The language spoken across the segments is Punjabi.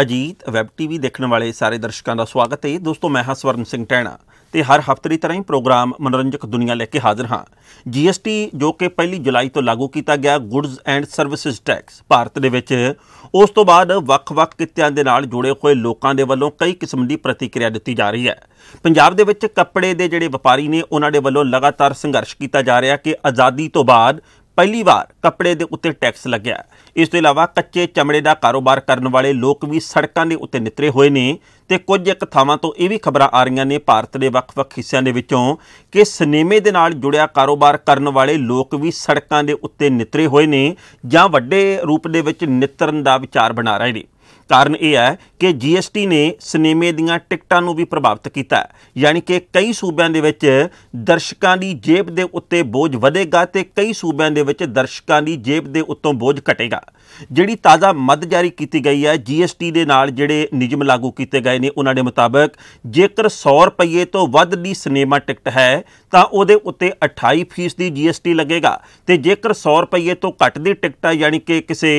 ਅਜੀਤ ਵੈਬ ਟੀਵੀ ਦੇਖਣ ਵਾਲੇ ਸਾਰੇ ਦਰਸ਼ਕਾਂ ਦਾ ਸਵਾਗਤ ਹੈ ਦੋਸਤੋ ਮੈਂ ਹਾਂ ਸਵਰਨ ਸਿੰਘ ਟੈਣਾ ਤੇ ਹਰ ਹਫ਼ਤੇ ਦੀ ਤਰ੍ਹਾਂ ਹੀ ਪ੍ਰੋਗਰਾਮ ਮਨੋਰੰਜਕ ਦੁਨੀਆ ਲੈ ਕੇ ਹਾਜ਼ਰ ਹਾਂ ਜੀਐਸਟੀ ਜੋ ਕਿ ਪਹਿਲੀ ਜੁਲਾਈ ਤੋਂ ਲਾਗੂ ਕੀਤਾ ਗਿਆ goods and services tax Bharat ਦੇ ਵਿੱਚ ਉਸ ਤੋਂ ਬਾਅਦ ਵੱਖ-ਵੱਖ ਕਿੱਤਿਆਂ ਦੇ ਨਾਲ ਜੁੜੇ ਹੋਏ ਲੋਕਾਂ ਦੇ ਵੱਲੋਂ ਕਈ ਕਿਸਮ ਦੀ ਪ੍ਰਤੀਕਿਰਿਆ ਦਿੱਤੀ ਜਾ ਰਹੀ ਹੈ ਪੰਜਾਬ ਦੇ ਵਿੱਚ ਕੱਪੜੇ ਦੇ ਜਿਹੜੇ ਵਪਾਰੀ ਨੇ ਉਹਨਾਂ ਦੇ ਵੱਲੋਂ ਲਗਾਤਾਰ ਸੰਘਰਸ਼ ਕੀਤਾ ਜਾ ਰਿਹਾ ਕਿ ਆਜ਼ਾਦੀ ਤੋਂ ਬਾਅਦ ਪਹਿਲੀ ਵਾਰ ਕੱਪੜੇ ਦੇ ਉੱਤੇ ਟੈਕਸ ਲੱਗਿਆ ਇਸ ਤੋਂ ਇਲਾਵਾ ਕੱਚੇ ਚਮੜੇ ਦਾ ਕਾਰੋਬਾਰ ਕਰਨ ਵਾਲੇ ਲੋਕ ਵੀ ਸੜਕਾਂ ਦੇ ਉੱਤੇ ਨਿਤਰੇ ਹੋਏ ਨੇ ਤੇ ਕੁਝ ਇੱਕ ਥਾਵਾਂ ਤੋਂ ਇਹ ਵੀ ਖਬਰਾਂ ਆ ਰਹੀਆਂ ਨੇ ਭਾਰਤ ਦੇ ਵੱਖ-ਵੱਖ ਹਿੱਸਿਆਂ ਦੇ ਵਿੱਚੋਂ ਕਿ ਸਿਨੇਮੇ ਦੇ ਨਾਲ ਜੁੜਿਆ ਕਾਰੋਬਾਰ ਕਰਨ ਵਾਲੇ ਲੋਕ ਵੀ ਸੜਕਾਂ ਦੇ ਉੱਤੇ ਨਿਤਰੇ ਹੋਏ ਨੇ ਜਾਂ ਵੱਡੇ ਰੂਪ ਦੇ ਵਿੱਚ ਨਿਤਰਨ ਦਾ ਵਿਚਾਰ ਬਣਾ ਰਹੇ ਨੇ ਕਾਰਨ ਇਹ ਹੈ ਕਿ ਜੀਐਸਟੀ ਨੇ ਸਿਨੇਮੇ ਦੀਆਂ ਟਿਕਟਾਂ ਨੂੰ ਵੀ ਪ੍ਰਭਾਵਿਤ ਕੀਤਾ ਯਾਨੀ ਕਿ ਕਈ ਸੂਬਿਆਂ ਦੇ ਵਿੱਚ ਦਰਸ਼ਕਾਂ ਦੀ ਜੇਬ ਦੇ ਉੱਤੇ ਬੋਝ ਵਧੇਗਾ ਤੇ ਕਈ ਸੂਬਿਆਂ ਦੇ ਵਿੱਚ ਦਰਸ਼ਕਾਂ ਦੀ ਜੇਬ ਦੇ ਉੱਤੋਂ ਬੋਝ ਘਟੇਗਾ ਜਿਹੜੀ ਤਾਜ਼ਾ ਮੱਦ ਜਾਰੀ ਕੀਤੀ ਗਈ ਹੈ ਜੀਐਸਟੀ ਦੇ ਨਾਲ ਜਿਹੜੇ ਨਿਯਮ ਲਾਗੂ ਕੀਤੇ ਗਏ ਨੇ ਉਹਨਾਂ ਦੇ ਮੁਤਾਬਕ ਜੇਕਰ 100 ਰੁਪਏ ਤੋਂ ਵੱਧ ਦੀ ਸਿਨੇਮਾ ਟਿਕਟ ਹੈ ਤਾਂ ਉਹਦੇ ਉੱਤੇ 28% ਦੀ GST ਲੱਗੇਗਾ ਤੇ ਜੇਕਰ 100 ਰੁਪਏ ਤੋਂ ਘੱਟ ਦੀ ਟਿਕਟ ਆ ਯਾਨੀ ਕਿ ਕਿਸੇ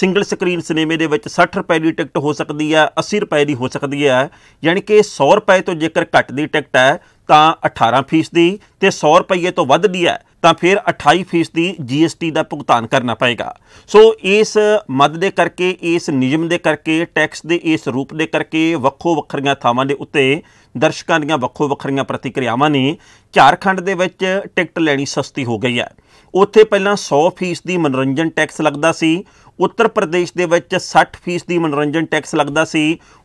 ਸਿੰਗਲ ਸਕਰੀਨ ਸਿਨੇਮੇ ਦੇ ਵਿੱਚ 60 ਰੁਪਏ ਦੀ ਟਿਕਟ ਹੋ ਸਕਦੀ ਹੈ 80 ਰੁਪਏ ਦੀ ਹੋ ਸਕਦੀ ਹੈ ਯਾਨੀ ਕਿ 100 ਰੁਪਏ ਤੋਂ ਜੇਕਰ ਘੱਟ ਦੀ ਟਿਕਟ ਹੈ ਤਾਂ 18% ਦੀ ਤੇ 100 ਰੁਪਏ ਤੋਂ ਵੱਧ ਦੀ ਹੈ ਤਾਂ ਫਿਰ 28% ਦੀ GST ਦਾ ਭੁਗਤਾਨ ਕਰਨਾ ਪਏਗਾ ਸੋ ਇਸ ਮਦ ਦੇ ਕਰਕੇ ਇਸ ਨਿਯਮ ਦੇ ਕਰਕੇ ਟੈਕਸ ਦੇ ਇਸ ਰੂਪ ਦੇ ਕਰਕੇ ਵੱਖੋ ਵੱਖਰੀਆਂ ਥਾਵਾਂ ਦੇ ਉੱਤੇ ਦਰਸ਼ਕਾਂ ਦੀਆਂ ਵੱਖੋ ਵੱਖਰੀਆਂ ਪ੍ਰਤੀਕਿਰਿਆਵਾਂ ਨੇ ਝਾਰਖੰਡ ਦੇ ਵਿੱਚ ਟਿਕਟ ਲੈਣੀ ਸਸਤੀ ਹੋ ਗਈ ਹੈ ਉੱਥੇ ਪਹਿਲਾਂ 100% ਦੀ ਮਨੋਰੰਜਨ ਟੈਕਸ ਲੱਗਦਾ ਸੀ ਉੱਤਰ ਪ੍ਰਦੇਸ਼ ਦੇ ਵਿੱਚ 60% ਦੀ ਮਨੋਰੰਜਨ ਟੈਕਸ ਲੱਗਦਾ ਸੀ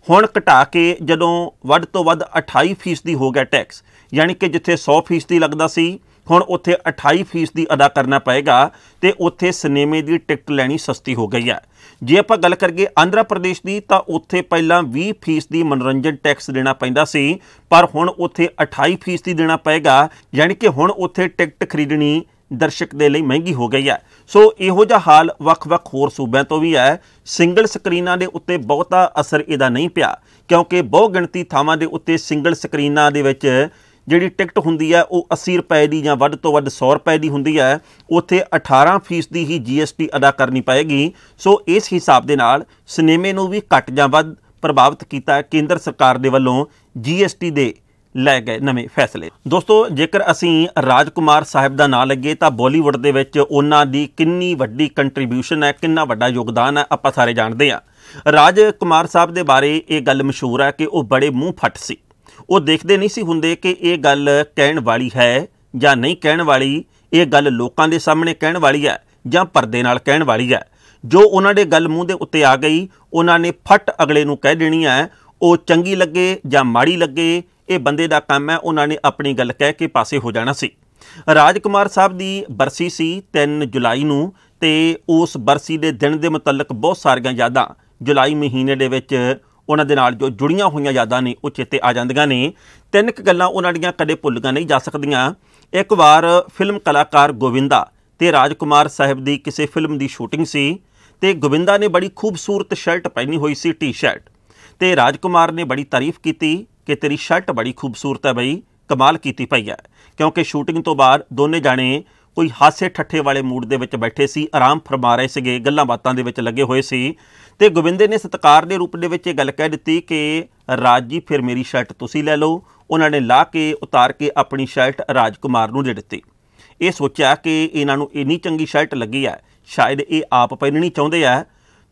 ਹੁਣ ਘਟਾ ਕੇ ਜਦੋਂ ਵੱਧ ਤੋਂ ਵੱਧ 28% ਦੀ ਹੋ ਗਿਆ ਟੈਕਸ ਯਾਨੀ ਕਿ ਜਿੱਥੇ 100% ਲੱਗਦਾ ਸੀ ਹੁਣ ਉੱਥੇ 28 ਦੀ ਅਦਾ ਕਰਨਾ ਪਏਗਾ ਤੇ ਉੱਥੇ ਸਿਨੇਮੇ ਦੀ ਟਿਕਟ ਲੈਣੀ ਸਸਤੀ ਹੋ ਗਈ ਹੈ ਜੇ ਆਪਾਂ ਗੱਲ ਕਰੀਏ ਆਂਧਰਾ ਪ੍ਰਦੇਸ਼ ਦੀ ਤਾਂ ਉੱਥੇ ਪਹਿਲਾਂ 20 ਦੀ ਮਨੋਰੰਜਨ ਟੈਕਸ ਦੇਣਾ ਪੈਂਦਾ ਸੀ ਪਰ ਹੁਣ ਉੱਥੇ 28 ਦੀ ਦੇਣਾ ਪਏਗਾ ਯਾਨੀ ਕਿ ਹੁਣ ਉੱਥੇ ਟਿਕਟ ਖਰੀਦਣੀ ਦਰਸ਼ਕ ਦੇ ਲਈ ਮਹਿੰਗੀ ਹੋ ਗਈ ਹੈ ਸੋ ਇਹੋ ਜਿਹਾ ਹਾਲ ਵੱਖ-ਵੱਖ ਹੋਰ ਸੂਬਿਆਂ ਤੋਂ ਵੀ ਹੈ ਸਿੰਗਲ ਸਕਰੀਨਾਂ ਦੇ ਉੱਤੇ ਬਹੁਤਾ ਅਸਰ ਇਹਦਾ ਨਹੀਂ ਪਿਆ ਕਿਉਂਕਿ ਬਹੁ ਗਿਣਤੀ ਥਾਵਾਂ ਦੇ ਉੱਤੇ ਸਿੰਗਲ ਸਕਰੀਨਾਂ ਦੇ ਵਿੱਚ ਜਿਹੜੀ ਟਿਕਟ ਹੁੰਦੀ ਹੈ ਉਹ 80 ਰੁਪਏ ਦੀ ਜਾਂ ਵੱਧ ਤੋਂ ਵੱਧ 100 ਰੁਪਏ ਦੀ ਹੁੰਦੀ ਹੈ ਉੱਥੇ 18% ਦੀ ਹੀ GST ਅਦਾ ਕਰਨੀ ਪਏਗੀ ਸੋ ਇਸ ਹਿਸਾਬ ਦੇ ਨਾਲ ਸਿਨੇਮੇ ਨੂੰ ਵੀ ਘੱਟ ਜਾਂ ਵੱਧ ਪ੍ਰਭਾਵਿਤ ਕੀਤਾ ਕੇਂਦਰ ਸਰਕਾਰ ਦੇ ਵੱਲੋਂ GST ਦੇ ਲੈ ਗਏ ਨਵੇਂ ਫੈਸਲੇ ਦੋਸਤੋ ਜੇਕਰ ਅਸੀਂ ਰਾਜਕੁਮਾਰ ਸਾਹਿਬ ਦਾ ਨਾਂ ਲੱਗੇ ਤਾਂ ਬਾਲੀਵੁੱਡ ਦੇ ਵਿੱਚ ਉਹਨਾਂ ਦੀ ਕਿੰਨੀ ਵੱਡੀ ਕੰਟਰੀਬਿਊਸ਼ਨ ਹੈ ਕਿੰਨਾ ਵੱਡਾ ਯੋਗਦਾਨ ਹੈ ਆਪਾਂ ਸਾਰੇ ਜਾਣਦੇ ਆ ਰਾਜਕੁਮਾਰ ਸਾਹਿਬ ਦੇ ਬਾਰੇ ਇਹ ਗੱਲ ਮਸ਼ਹੂਰ ਹੈ ਕਿ ਉਹ ਬੜੇ ਮੂੰਹ ਫੱਟ ਸੀ ਉਹ ਦੇਖਦੇ ਨਹੀਂ ਸੀ ਹੁੰਦੇ ਕਿ ਇਹ ਗੱਲ ਕਹਿਣ ਵਾਲੀ ਹੈ ਜਾਂ ਨਹੀਂ ਕਹਿਣ ਵਾਲੀ ਇਹ ਗੱਲ ਲੋਕਾਂ ਦੇ ਸਾਹਮਣੇ ਕਹਿਣ ਵਾਲੀ ਹੈ ਜਾਂ ਪਰਦੇ ਨਾਲ ਕਹਿਣ ਵਾਲੀ ਹੈ ਜੋ ਉਹਨਾਂ ਦੇ ਗੱਲ ਮੂੰਹ ਦੇ ਉੱਤੇ ਆ ਗਈ ਉਹਨਾਂ ਨੇ ਫਟ ਅਗਲੇ ਨੂੰ ਕਹਿ ਦੇਣੀ ਹੈ ਉਹ ਚੰਗੀ ਲੱਗੇ ਜਾਂ ਮਾੜੀ ਲੱਗੇ ਇਹ ਬੰਦੇ ਦਾ ਕੰਮ ਹੈ ਉਹਨਾਂ ਨੇ ਆਪਣੀ ਗੱਲ ਕਹਿ ਕੇ ਪਾਸੇ ਹੋ ਜਾਣਾ ਸੀ ਰਾਜਕੁਮਾਰ ਸਾਹਿਬ ਦੀ ਬਰਸੀ ਸੀ 3 ਜੁਲਾਈ ਨੂੰ ਤੇ ਉਸ ਬਰਸੀ ਦੇ ਦਿਨ ਦੇ ਮੁਤਲਕ ਬਹੁਤ ਸਾਰੀਆਂ ਯਾਦਾਂ ਜੁਲਾਈ ਮਹੀਨੇ ਦੇ ਵਿੱਚ ਉਹਨਾਂ ਦੇ ਨਾਲ ਜੋ ਜੁੜੀਆਂ ਹੋਈਆਂ ਯਾਦਾਂ ਨੇ ਉਹ ਚੇਤੇ ਆ ਜਾਂਦੀਆਂ ਨੇ ਤਿੰਨ ਕ ਗੱਲਾਂ ਉਹਨਾਂ ਦੀਆਂ ਕਦੇ ਭੁੱਲੀਆਂ ਨਹੀਂ ਜਾ ਸਕਦੀਆਂ ਇੱਕ ਵਾਰ ਫਿਲਮ ਕਲਾਕਾਰ ਗੋਵਿੰਦਾ ਤੇ ਰਾਜਕੁਮਾਰ ਸਾਹਿਬ ਦੀ ਕਿਸੇ ਫਿਲਮ ਦੀ ਸ਼ੂਟਿੰਗ ਸੀ ਤੇ ਗੋਵਿੰਦਾ ਨੇ ਬੜੀ ਖੂਬਸੂਰਤ ਸ਼ਰਟ ਪਹਿਨੀ ਹੋਈ ਸੀ ਟੀ-ਸ਼ਰਟ ਤੇ ਰਾਜਕੁਮਾਰ ਨੇ ਬੜੀ ਤਾਰੀਫ ਕੀਤੀ ਕਿ ਤੇਰੀ ਸ਼ਰਟ ਬੜੀ ਖੂਬਸੂਰਤ ਹੈ ਬਈ ਕਮਾਲ ਕੀਤੀ ਪਈ ਹੈ ਕਿਉਂਕਿ ਸ਼ੂਟਿੰਗ ਤੋਂ ਬਾਅਦ ਦੋਨੇ ਜਾਣੇ ਕੋਈ ਹਾਸੇ ਠੱਠੇ ਵਾਲੇ ਮੂਡ ਦੇ ਵਿੱਚ ਬੈਠੇ ਸੀ ਆਰਾਮ ਫਰਮਾ ਰਹੇ ਸੀਗੇ ਗੱਲਾਂ ਬਾਤਾਂ ਦੇ ਵਿੱਚ ਲੱਗੇ ਹੋਏ ਸੀ ਤੇ ਗੋਬਿੰਦੇ ਨੇ ਸਤਕਾਰ ਦੇ ਰੂਪ ਦੇ ਵਿੱਚ ਇਹ ਗੱਲ ਕਹਿ ਦਿੱਤੀ ਕਿ ਰਾਜ ਜੀ ਫਿਰ ਮੇਰੀ ਸ਼ਰਟ ਤੁਸੀਂ ਲੈ ਲਓ ਉਹਨਾਂ ਨੇ ਲਾ ਕੇ ਉਤਾਰ ਕੇ ਆਪਣੀ ਸ਼ਰਟ ਰਾਜਕੁਮਾਰ ਨੂੰ ਦੇ ਦਿੱਤੀ ਇਹ ਸੋਚਿਆ ਕਿ ਇਹਨਾਂ ਨੂੰ ਇੰਨੀ ਚੰਗੀ ਸ਼ਰਟ ਲੱਗੀ ਆ ਸ਼ਾਇਦ ਇਹ ਆਪ ਪਹਿਨਣੀ ਚਾਹੁੰਦੇ ਆ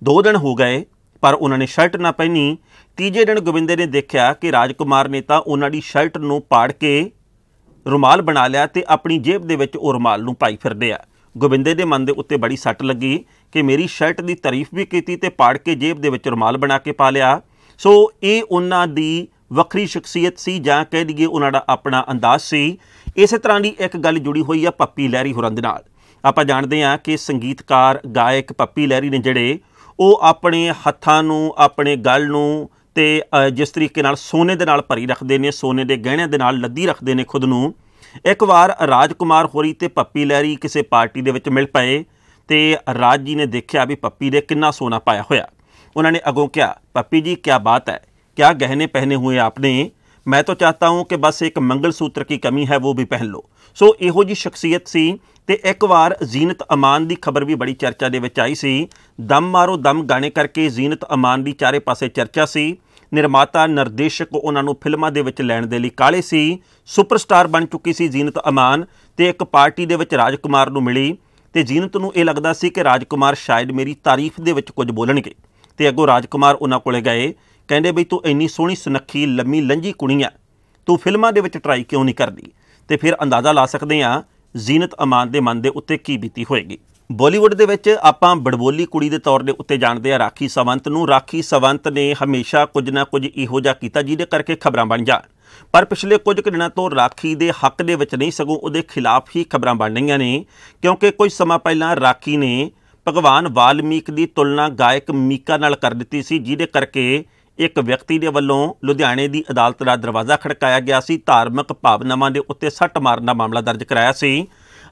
ਦੋ ਦਿਨ ਹੋ ਗਏ ਪਰ ਉਹਨਾਂ ਨੇ ਸ਼ਰਟ ਨਾ ਪਹਿਨੀ ਤੀਜੇ ਦਿਨ ਗੋਬਿੰਦੇ ਨੇ ਦੇਖਿਆ ਕਿ ਰਾਜਕੁਮਾਰ ਨੇ ਤਾਂ ਉਹਨਾਂ ਦੀ ਸ਼ਰਟ ਨੂੰ ਪਾੜ ਕੇ ਰੁਮਾਲ ਬਣਾ ਲਿਆ ਤੇ ਆਪਣੀ ਜੇਬ ਦੇ ਵਿੱਚ ਉਹ ਰੁਮਾਲ ਨੂੰ ਪਾਈ ਫਿਰਦੇ ਆ ਗੋਬਿੰਦੇ ਦੇ ਮਨ ਦੇ ਉੱਤੇ ਬੜੀ ਸੱਟ ਲੱਗੀ ਕਿ ਮੇਰੀ ਸ਼ਰਟ ਦੀ ਤਾਰੀਫ ਵੀ ਕੀਤੀ ਤੇ ਪਾੜ ਕੇ ਜੇਬ ਦੇ ਵਿੱਚ ਰੁਮਾਲ ਬਣਾ ਕੇ ਪਾ ਲਿਆ ਸੋ ਇਹ ਉਹਨਾਂ ਦੀ ਵੱਖਰੀ ਸ਼ਖਸੀਅਤ ਸੀ ਜਾਂ ਕਹਿ ਦਈਏ ਉਹਨਾਂ ਦਾ ਆਪਣਾ ਅੰਦਾਜ਼ ਸੀ ਇਸੇ ਤਰ੍ਹਾਂ ਦੀ ਇੱਕ ਗੱਲ ਜੁੜੀ ਹੋਈ ਆ ਪੱਪੀ ਲਹਿਰੀ ਹੋਰਾਂ ਦੇ ਨਾਲ ਆਪਾਂ ਜਾਣਦੇ ਆ ਕਿ ਸੰਗੀਤਕਾਰ ਗਾਇਕ ਪੱਪੀ ਲਹਿਰੀ ਨੇ ਜਿਹੜੇ ਉਹ ਆਪਣੇ ਹੱਥਾਂ ਨੂੰ ਆਪਣੇ ਗਲ ਨੂੰ ਤੇ ਜਿਸ ਤਰੀਕੇ ਨਾਲ ਸੋਨੇ ਦੇ ਨਾਲ ਭਰੀ ਰੱਖਦੇ ਨੇ ਸੋਨੇ ਦੇ ਗਹਿਣਿਆਂ ਦੇ ਨਾਲ ਲੱਦੀ ਰੱਖਦੇ ਨੇ ਖੁਦ ਨੂੰ ਇੱਕ ਵਾਰ ਰਾਜਕੁਮਾਰ ਹੋਰੀ ਤੇ ਪੱਪੀ ਲਹਿਰੀ ਕਿਸੇ ਪਾਰਟੀ ਦੇ ਵਿੱਚ ਮਿਲ ਪਏ ਤੇ ਰਾਜ ਜੀ ਨੇ ਦੇਖਿਆ ਵੀ ਪੱਪੀ ਦੇ ਕਿੰਨਾ ਸੋਨਾ ਪਾਇਆ ਹੋਇਆ ਉਹਨਾਂ ਨੇ ਅਗੋਂ ਕਿਹਾ ਪੱਪੀ ਜੀ ਕੀ ਬਾਤ ਹੈ ਕੀ ਗਹਿਣੇ ਪਹਿਨੇ ਹੋਏ ਆਪਨੇ ਮੈਂ ਤਾਂ ਚਾਹਤਾ ਹਾਂ ਕਿ ਬਸ ਇੱਕ ਮੰਗਲ ਸੂਤਰ ਕੀ ਕਮੀ ਹੈ ਉਹ ਵੀ ਪਹਿਨ ਲਓ ਸੋ ਇਹੋ ਜੀ ਸ਼ਖਸੀਅਤ ਸੀ ਤੇ ਇੱਕ ਵਾਰ ਜ਼ੀਨਤ ਅਮਾਨ ਦੀ ਖਬਰ ਵੀ ਬੜੀ ਚਰਚਾ ਦੇ ਵਿੱਚ ਆਈ ਸੀ ਦਮ ਮਾਰੋ ਦਮ ਗਾਣੇ ਕਰਕੇ ਜ਼ੀਨਤ ਅਮਾਨ ਦੀ ਚਾਰੇ ਪਾਸੇ ਚਰਚਾ ਸੀ ਨਿਰਮਾਤਾ ਨਿਰਦੇਸ਼ਕ ਉਹਨਾਂ ਨੂੰ ਫਿਲਮਾਂ ਦੇ ਵਿੱਚ ਲੈਣ ਦੇ ਲਈ ਕਾਲੇ ਸੀ ਸੁਪਰਸਟਾਰ ਬਣ ਚੁੱਕੀ ਸੀ ਜ਼ੀਨਤ ਅਮਾਨ ਤੇ ਇੱਕ ਪਾਰਟੀ ਦੇ ਵਿੱਚ ਰਾਜਕੁਮਾਰ ਨੂੰ ਮਿਲੀ ਤੇ ਜ਼ੀਨਤ ਨੂੰ ਇਹ ਲੱਗਦਾ ਸੀ ਕਿ ਰਾਜਕੁਮਾਰ ਸ਼ਾਇਦ ਮੇਰੀ ਤਾਰੀਫ ਦੇ ਵਿੱਚ ਕੁਝ ਬੋਲਣਗੇ ਤੇ ਅੱਗੋਂ ਰਾਜਕੁਮਾਰ ਉਹਨਾਂ ਕੋਲੇ ਗਏ ਕਹਿੰਦੇ ਬਈ ਤੂੰ ਇੰਨੀ ਸੋਹਣੀ ਸੁਨੱਖੀ ਲੰਮੀ ਲੰਜੀ ਕੁੜੀ ਆ ਤੂੰ ਫਿਲਮਾਂ ਦੇ ਵਿੱਚ ਟਰਾਈ ਕਿਉਂ ਨਹੀਂ ਕਰਦੀ ਤੇ ਫਿਰ ਅੰਦਾਜ਼ਾ ਲਾ ਸਕਦੇ ਆ ਜ਼ੀਨਤ ਅਮਾਨ ਦੇ ਮਨ ਦੇ ਉੱਤੇ ਕੀ ਬੀਤੀ ਹੋਏਗੀ ਬਾਲੀਵੁੱਡ ਦੇ ਵਿੱਚ ਆਪਾਂ ਬੜਬੋਲੀ ਕੁੜੀ ਦੇ ਤੌਰ ਦੇ ਉੱਤੇ ਜਾਣਦੇ ਆ ਰਾਖੀ ਸਵੰਤ ਨੂੰ ਰਾਖੀ ਸਵੰਤ ਨੇ ਹਮੇਸ਼ਾ ਕੁਝ ਨਾ ਕੁਝ ਇਹੋ ਜਿਹਾ ਕੀਤਾ ਜਿਹਦੇ ਕਰਕੇ ਖਬਰਾਂ ਬਣ ਜਾ ਪਰ ਪਿਛਲੇ ਕੁਝ ਦਿਨਾਂ ਤੋਂ ਰਾਖੀ ਦੇ ਹੱਕ ਦੇ ਵਿੱਚ ਨਹੀਂ ਸਗੋਂ ਉਹਦੇ ਖਿਲਾਫ ਹੀ ਖਬਰਾਂ ਬਣ ਰਹੀਆਂ ਨੇ ਕਿਉਂਕਿ ਕੁਝ ਸਮਾਂ ਪਹਿਲਾਂ ਰਾਖੀ ਨੇ ਭਗਵਾਨ ਵਾਲਮੀਕ ਦੀ ਤੁਲਨਾ ਗਾਇਕ ਮੀਕਾ ਨਾਲ ਕਰ ਦਿੱਤੀ ਸੀ ਜਿਹਦੇ ਕਰਕੇ ਇੱਕ ਵਿਅਕਤੀ ਦੇ ਵੱਲੋਂ ਲੁਧਿਆਣੇ ਦੀ ਅਦਾਲਤ ਦਾ ਦਰਵਾਜ਼ਾ ਖੜਕਾਇਆ ਗਿਆ ਸੀ ਧਾਰਮਿਕ ਭਾਵਨਾਵਾਂ ਦੇ ਉੱਤੇ ਸੱਟ ਮਾਰਨ ਦਾ ਮਾਮਲਾ ਦਰਜ ਕਰਾਇਆ ਸੀ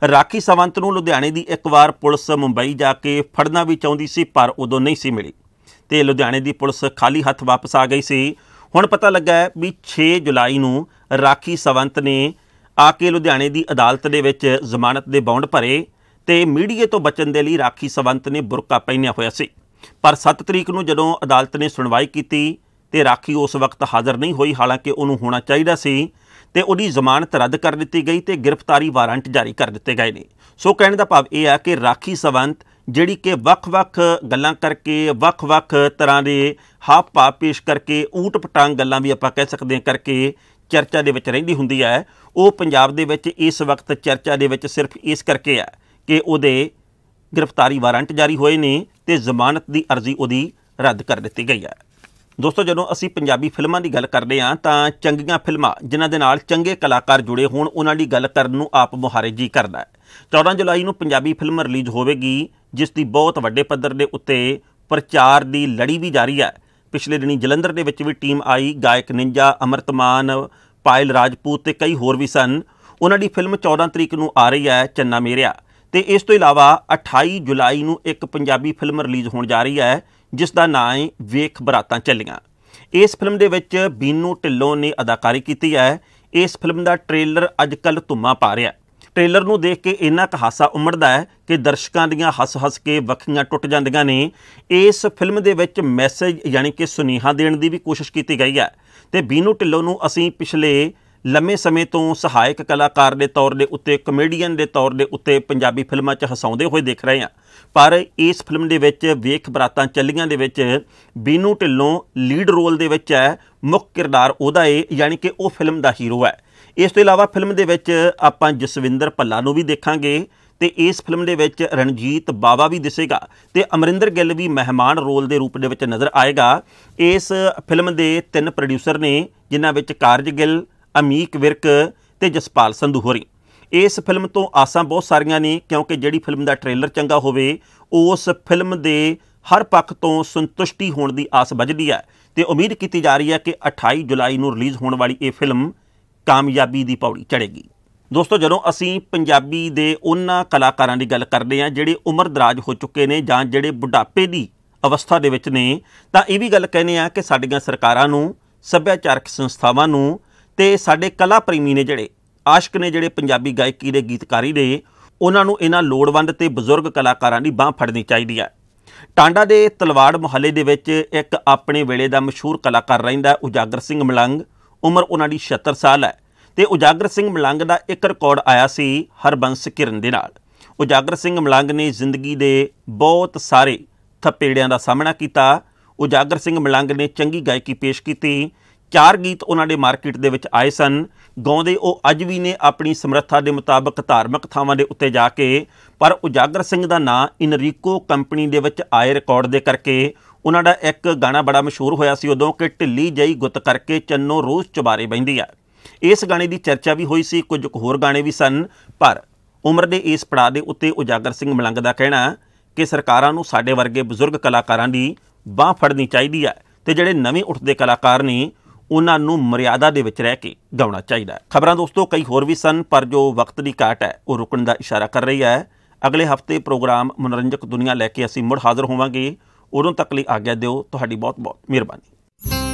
ਰਾਖੀ ਸਵੰਤ ਨੂੰ ਲੁਧਿਆਣੇ ਦੀ ਇੱਕ ਵਾਰ ਪੁਲਿਸ ਮੁੰਬਈ ਜਾ ਕੇ ਫੜਨਾ ਵੀ ਚਾਹੁੰਦੀ ਸੀ ਪਰ ਉਦੋਂ ਨਹੀਂ ਸੀ ਮਿਲੀ ਤੇ ਲੁਧਿਆਣੇ ਦੀ ਪੁਲਿਸ ਖਾਲੀ ਹੱਥ ਵਾਪਸ ਆ ਗਈ ਸੀ ਹੁਣ ਪਤਾ ਲੱਗਾ ਹੈ ਵੀ 6 ਜੁਲਾਈ ਨੂੰ ਰਾਖੀ ਸਵੰਤ ਨੇ ਆ ਕੇ ਲੁਧਿਆਣੇ ਦੀ ਅਦਾਲਤ ਦੇ ਵਿੱਚ ਜ਼ਮਾਨਤ ਦੇ ਬੌਂਡ ਭਰੇ ਤੇ ਮੀਡੀਏ ਤੋਂ ਬਚਣ ਦੇ ਲਈ ਰਾਖੀ ਸਵੰਤ ਨੇ ਬੁਰਕਾ ਪਹਿਨਿਆ ਹੋਇਆ ਸੀ ਪਰ 7 ਤਰੀਕ ਨੂੰ ਜਦੋਂ ਅਦਾਲਤ ਨੇ ਸੁਣਵਾਈ ਕੀਤੀ ਤੇ ਰਾਖੀ ਉਸ ਵਕਤ ਹਾਜ਼ਰ ਨਹੀਂ ਹੋਈ ਹਾਲਾਂਕਿ ਉਹਨੂੰ ਹੋਣਾ ਚਾਹੀਦਾ ਸੀ ਤੇ ਉਹਦੀ ਜ਼ਮਾਨਤ ਰੱਦ ਕਰ ਦਿੱਤੀ ਗਈ ਤੇ ਗ੍ਰਿਫਤਾਰੀ ਵਾਰੰਟ ਜਾਰੀ ਕਰ ਦਿੱਤੇ ਗਏ ਨੇ ਸੋ ਕਹਿਣ ਦਾ ਭਾਵ ਇਹ ਆ ਕਿ ਰਾਖੀ ਸਵੰਤ ਜਿਹੜੀ ਕਿ ਵੱਖ-ਵੱਖ ਗੱਲਾਂ ਕਰਕੇ ਵੱਖ-ਵੱਖ ਤਰ੍ਹਾਂ ਦੇ ਹਾਪਾ ਪੇਸ਼ ਕਰਕੇ ਊਟ ਪਟਾਂਗ ਗੱਲਾਂ ਵੀ ਆਪਾਂ ਕਹਿ ਸਕਦੇ ਹਾਂ ਕਰਕੇ ਚਰਚਾ ਦੇ ਵਿੱਚ ਰਹਿੰਦੀ ਹੁੰਦੀ ਹੈ ਉਹ ਪੰਜਾਬ ਦੇ ਵਿੱਚ ਇਸ ਵਕਤ ਚਰਚਾ ਦੇ ਵਿੱਚ ਸਿਰਫ ਇਸ ਕਰਕੇ ਆ ਕਿ ਉਹਦੇ ਗ੍ਰਿਫਤਾਰੀ ਵਾਰੰਟ ਜਾਰੀ ਹੋਏ ਨੇ ਤੇ ਜ਼ਮਾਨਤ ਦੀ ਅਰਜ਼ੀ ਉਹਦੀ ਰੱਦ ਕਰ ਦਿੱਤੀ ਗਈ ਹੈ ਦੋਸਤੋ ਜਦੋਂ ਅਸੀਂ ਪੰਜਾਬੀ ਫਿਲਮਾਂ ਦੀ ਗੱਲ ਕਰਦੇ ਹਾਂ ਤਾਂ ਚੰਗੀਆਂ ਫਿਲਮਾਂ ਜਿਨ੍ਹਾਂ ਦੇ ਨਾਲ ਚੰਗੇ ਕਲਾਕਾਰ ਜੁੜੇ ਹੋਣ ਉਹਨਾਂ ਦੀ ਗੱਲ ਕਰਨ ਨੂੰ ਆਪ ਮੁਹਾਰੇ ਜੀ ਕਰਦਾ ਹੈ 14 ਜੁਲਾਈ ਨੂੰ ਪੰਜਾਬੀ ਫਿਲਮ ਰਿਲੀਜ਼ ਹੋਵੇਗੀ ਜਿਸ ਦੀ ਬਹੁਤ ਵੱਡੇ ਪੱਧਰ ਦੇ ਉੱਤੇ ਪ੍ਰਚਾਰ ਦੀ ਲੜੀ ਵੀ ਜਾਰੀ ਹੈ ਪਿਛਲੇ ਦਿਨੀ ਜਲੰਧਰ ਦੇ ਵਿੱਚ ਵੀ ਟੀਮ ਆਈ ਗਾਇਕ ਨਿੰਜਾ ਅਮਰਤਮਾਨ ਪਾਇਲ ਰਾਜਪੂਤ ਤੇ ਕਈ ਹੋਰ ਵੀ ਸਨ ਉਹਨਾਂ ਦੀ ਫਿਲਮ 14 ਤਰੀਕ ਨੂੰ ਆ ਰਹੀ ਹੈ ਚੰਨਾ ਮੇਰਿਆ ਤੇ ਇਸ ਤੋਂ ਇਲਾਵਾ 28 ਜੁਲਾਈ ਨੂੰ ਇੱਕ ਪੰਜਾਬੀ ਫਿਲਮ ਰਿਲੀਜ਼ ਹੋਣ ਜਾ ਰਹੀ ਹੈ ਜਿਸ ਦਾ ਨਾਂ ਹੈ ਵੇਖ ਬਰਾਤਾਂ ਚੱਲੀਆਂ ਇਸ ਫਿਲਮ ਦੇ ਵਿੱਚ ਬੀਨੂ ਢਿੱਲੋਂ ਨੇ ਅਦਾਕਾਰੀ ਕੀਤੀ ਹੈ ਇਸ ਫਿਲਮ ਦਾ ਟ੍ਰੇਲਰ ਅੱਜ ਕੱਲ ਧੁੰਮਾ ਪਾ ਰਿਹਾ ਹੈ ਟ੍ਰੇਲਰ ਨੂੰ ਦੇਖ ਕੇ ਇੰਨਾ ਕ ਹਾਸਾ ਉਮੜਦਾ ਹੈ ਕਿ ਦਰਸ਼ਕਾਂ ਦੀਆਂ ਹੱਸ-ਹੱਸ ਕੇ ਵੱਖੀਆਂ ਟੁੱਟ ਜਾਂਦੀਆਂ ਨੇ ਇਸ ਫਿਲਮ ਦੇ ਵਿੱਚ ਮੈਸੇਜ ਯਾਨੀ ਕਿ ਸੁਨੇਹਾ ਦੇਣ ਦੀ ਵੀ ਕੋਸ਼ਿਸ਼ ਕੀਤੀ ਗਈ ਹੈ ਤੇ ਬੀਨੂ ਢਿੱਲੋਂ ਨੂੰ ਅਸੀਂ ਪਿਛਲੇ ਲੰਮੇ ਸਮੇਂ ਤੋਂ ਸਹਾਇਕ ਕਲਾਕਾਰ ਦੇ ਤੌਰ ਦੇ ਉੱਤੇ ਕਮੇਡੀਅਨ ਦੇ ਤੌਰ ਦੇ ਉੱਤੇ ਪੰਜਾਬੀ ਫਿਲਮਾਂ 'ਚ ਹਸਾਉਂਦੇ ਹੋਏ ਦੇਖ ਰਹੇ ਹਾਂ ਪਰ ਇਸ ਫਿਲਮ ਦੇ ਵਿੱਚ ਵੇਖ ਬਰਾਤਾਂ ਚੱਲੀਆਂ ਦੇ ਵਿੱਚ ਬੀਨੂ ਢਿੱਲੋਂ ਲੀਡ ਰੋਲ ਦੇ ਵਿੱਚ ਹੈ ਮੁੱਖ ਕਿਰਦਾਰ ਉਹਦਾ ਏ ਯਾਨੀ ਕਿ ਉਹ ਫਿਲਮ ਦਾ ਹੀਰੋ ਹੈ ਇਸ ਤੋਂ ਇਲਾਵਾ ਫਿਲਮ ਦੇ ਵਿੱਚ ਆਪਾਂ ਜਸਵਿੰਦਰ ਭੱਲਾ ਨੂੰ ਵੀ ਦੇਖਾਂਗੇ ਤੇ ਇਸ ਫਿਲਮ ਦੇ ਵਿੱਚ ਰਣਜੀਤ ਬਾਵਾ ਵੀ ਦਿਸੇਗਾ ਤੇ ਅਮਰਿੰਦਰ ਗਿੱਲ ਵੀ ਮਹਿਮਾਨ ਰੋਲ ਦੇ ਰੂਪ ਦੇ ਵਿੱਚ ਨਜ਼ਰ ਆਏਗਾ ਇਸ ਫਿਲਮ ਦੇ ਤਿੰਨ ਪ੍ਰੋਡਿਊਸਰ ਨੇ ਜਿਨ੍ਹਾਂ ਵਿੱਚ ਕਾਰਜ ਗਿੱਲ ਅਮੀਕ ਵਿਰਕ ਤੇ ਜਸਪਾਲ ਸੰਧੂ ਹੋਰੀ ਇਸ ਫਿਲਮ ਤੋਂ ਆਸਾਂ ਬਹੁਤ ਸਾਰੀਆਂ ਨੇ ਕਿਉਂਕਿ ਜਿਹੜੀ ਫਿਲਮ ਦਾ ਟ੍ਰੇਲਰ ਚੰਗਾ ਹੋਵੇ ਉਸ ਫਿਲਮ ਦੇ ਹਰ ਪੱਖ ਤੋਂ ਸੰਤੁਸ਼ਟੀ ਹੋਣ ਦੀ ਆਸ ਵੱਜਦੀ ਹੈ ਤੇ ਉਮੀਦ ਕੀਤੀ ਜਾ ਰਹੀ ਹੈ ਕਿ 28 ਜੁਲਾਈ ਨੂੰ ਰਿਲੀਜ਼ ਹੋਣ ਵਾਲੀ ਇਹ ਫਿਲਮ ਕਾਮਯਾਬੀ ਦੀ ਪੌੜੀ ਚੜੇਗੀ ਦੋਸਤੋ ਜਦੋਂ ਅਸੀਂ ਪੰਜਾਬੀ ਦੇ ਉਹਨਾਂ ਕਲਾਕਾਰਾਂ ਦੀ ਗੱਲ ਕਰਦੇ ਹਾਂ ਜਿਹੜੇ ਉਮਰਦਰਾਜ ਹੋ ਚੁੱਕੇ ਨੇ ਜਾਂ ਜਿਹੜੇ ਬੁਢਾਪੇ ਦੀ ਅਵਸਥਾ ਦੇ ਵਿੱਚ ਨੇ ਤਾਂ ਇਹ ਵੀ ਗੱਲ ਕਹਿੰਦੇ ਆ ਕਿ ਸਾਡੀਆਂ ਸਰਕਾਰਾਂ ਨੂੰ ਸੱਭਿਆਚਾਰਕ ਸੰਸਥਾਵਾਂ ਨੂੰ ਤੇ ਸਾਡੇ ਕਲਾ ਪ੍ਰੇਮੀ ਨੇ ਜਿਹੜੇ ਆਸ਼ਕ ਨੇ ਜਿਹੜੇ ਪੰਜਾਬੀ ਗਾਇਕੀ ਦੇ ਗੀਤਕਾਰੀ ਨੇ ਉਹਨਾਂ ਨੂੰ ਇਹਨਾਂ ਲੋੜਵੰਦ ਤੇ ਬਜ਼ੁਰਗ ਕਲਾਕਾਰਾਂ ਦੀ ਬਾਹ ਫੜਨੀ ਚਾਹੀਦੀ ਹੈ ਟਾਂਡਾ ਦੇ ਤਲਵਾੜ ਮੁਹੱਲੇ ਦੇ ਵਿੱਚ ਇੱਕ ਆਪਣੇ ਵੇਲੇ ਦਾ ਮਸ਼ਹੂਰ ਕਲਾਕਾਰ ਰਹਿੰਦਾ ਉਜਾਗਰ ਸਿੰਘ ਮਲੰਗ ਉਮਰ ਉਹਨਾਂ ਦੀ 76 ਸਾਲ ਹੈ ਤੇ ਉਜਾਗਰ ਸਿੰਘ ਮਲੰਗ ਦਾ ਇੱਕ ਰਿਕਾਰਡ ਆਇਆ ਸੀ ਹਰਬੰਸ ਕਿਰਨ ਦੇ ਨਾਲ ਉਜਾਗਰ ਸਿੰਘ ਮਲੰਗ ਨੇ ਜ਼ਿੰਦਗੀ ਦੇ ਬਹੁਤ ਸਾਰੇ ਥੱਪੇੜਿਆਂ ਦਾ ਸਾਹਮਣਾ ਕੀਤਾ ਉਜਾਗਰ ਸਿੰਘ ਮਲੰਗ ਨੇ ਚੰਗੀ ਗਾਇਕੀ ਪੇਸ਼ ਕੀਤੀ ਚਾਰ ਗੀਤ ਉਹਨਾਂ ਦੇ ਮਾਰਕੀਟ ਦੇ ਵਿੱਚ ਆਏ ਸਨ ਗਾਉਂਦੇ ਉਹ ਅੱਜ ਵੀ ਨੇ ਆਪਣੀ ਸਮਰੱਥਾ ਦੇ ਮੁਤਾਬਕ ਧਾਰਮਿਕ ਥਾਵਾਂ ਦੇ ਉੱਤੇ ਜਾ ਕੇ ਪਰ ਉਜਾਗਰ ਸਿੰਘ ਦਾ ਨਾਂ ਇਨਰੀਕੋ ਕੰਪਨੀ ਦੇ ਵਿੱਚ ਆਏ ਰਿਕਾਰਡ ਦੇ ਕਰਕੇ ਉਹਨਾਂ ਦਾ ਇੱਕ ਗਾਣਾ ਬੜਾ ਮਸ਼ਹੂਰ ਹੋਇਆ ਸੀ ਉਦੋਂ ਕਿ ਢਿੱਲੀ ਜਈ ਗੁੱਤ ਕਰਕੇ ਚੰਨੋ ਰੋਜ਼ ਚੁਬਾਰੇ ਬੈਂਦੀ ਆ ਇਸ ਗਾਣੇ ਦੀ ਚਰਚਾ ਵੀ ਹੋਈ ਸੀ ਕੁਝ ਹੋਰ ਗਾਣੇ ਵੀ ਸਨ ਪਰ ਉਮਰ ਦੇ ਇਸ ਪੜਾਅ ਦੇ ਉੱਤੇ ਉਜਾਗਰ ਸਿੰਘ ਮਲੰਗ ਦਾ ਕਹਿਣਾ ਕਿ ਸਰਕਾਰਾਂ ਨੂੰ ਸਾਡੇ ਵਰਗੇ ਬਜ਼ੁਰਗ ਕਲਾਕਾਰਾਂ ਦੀ ਬਾਹ ਫੜਨੀ ਚਾਹੀਦੀ ਹੈ ਤੇ ਜਿਹੜੇ ਨਵੇਂ ਉੱਠਦੇ ਕਲਾਕਾਰ ਨੇ ਉਹਨਾਂ ਨੂੰ ਮਰਿਆਦਾ ਦੇ ਵਿੱਚ ਰਹਿ ਕੇ ਗਾਉਣਾ ਚਾਹੀਦਾ ਹੈ ਖਬਰਾਂ ਦੋਸਤੋ ਕਈ ਹੋਰ ਵੀ ਸਨ ਪਰ ਜੋ ਵਕਤ ਦੀ ਘਾਟ ਹੈ ਉਹ ਰੁਕਣ ਦਾ ਇਸ਼ਾਰਾ ਕਰ ਰਹੀ ਹੈ ਅਗਲੇ ਹਫਤੇ ਪ੍ਰੋਗਰਾਮ ਮਨੋਰੰਜਕ ਦੁਨੀਆ ਲੈ ਕੇ ਅਸੀਂ ਮੁੜ ਹਾਜ਼ਰ ਹੋਵਾਂਗੇ ਉਦੋਂ ਤੱਕ ਲਈ ਆਗਿਆ ਦਿਓ ਤੁਹਾਡੀ ਬਹੁਤ ਬਹੁਤ ਮਿਹਰਬਾਨੀ